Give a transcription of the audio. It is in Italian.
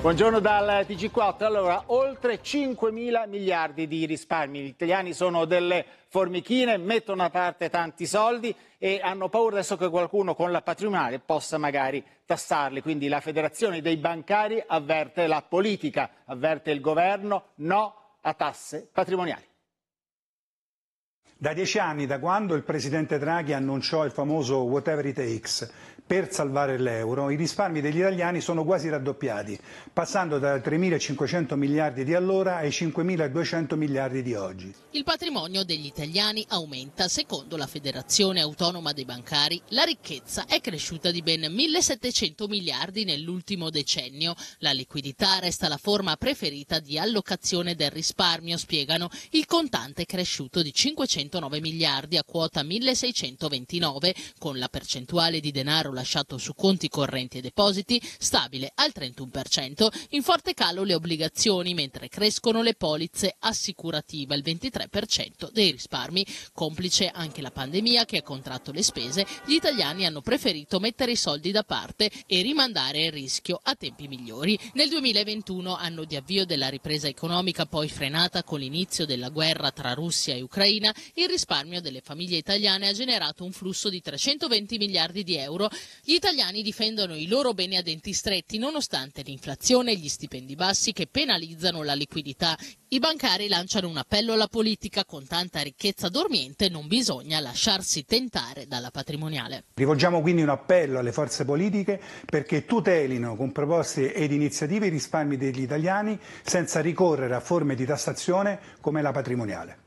Buongiorno dal TG4. Allora, oltre 5 mila miliardi di risparmi. Gli italiani sono delle formichine, mettono a parte tanti soldi e hanno paura adesso che qualcuno con la patrimoniale possa magari tassarli. Quindi la Federazione dei Bancari avverte la politica, avverte il governo no a tasse patrimoniali. Da dieci anni, da quando il presidente Draghi annunciò il famoso whatever it takes per salvare l'euro, i risparmi degli italiani sono quasi raddoppiati, passando da 3.500 miliardi di allora ai 5.200 miliardi di oggi. Il patrimonio degli italiani aumenta. Secondo la Federazione Autonoma dei Bancari, la ricchezza è cresciuta di ben 1.700 miliardi nell'ultimo decennio. La liquidità resta la forma preferita di allocazione del risparmio, spiegano. Il contante è cresciuto di 500 109 miliardi a quota 1629, con la percentuale di denaro lasciato su conti correnti e depositi stabile al 31%, in forte calo le obbligazioni, mentre crescono le polizze assicurative al 23% dei risparmi. Complice anche la pandemia che ha contratto le spese, gli italiani hanno preferito mettere i soldi da parte e rimandare il rischio a tempi migliori. Nel 2021, anno di avvio della ripresa economica poi frenata con l'inizio della guerra tra Russia e Ucraina, il risparmio delle famiglie italiane ha generato un flusso di 320 miliardi di euro. Gli italiani difendono i loro beni a denti stretti nonostante l'inflazione e gli stipendi bassi che penalizzano la liquidità. I bancari lanciano un appello alla politica, con tanta ricchezza dormiente non bisogna lasciarsi tentare dalla patrimoniale. Rivolgiamo quindi un appello alle forze politiche perché tutelino con proposte ed iniziative i risparmi degli italiani senza ricorrere a forme di tassazione come la patrimoniale.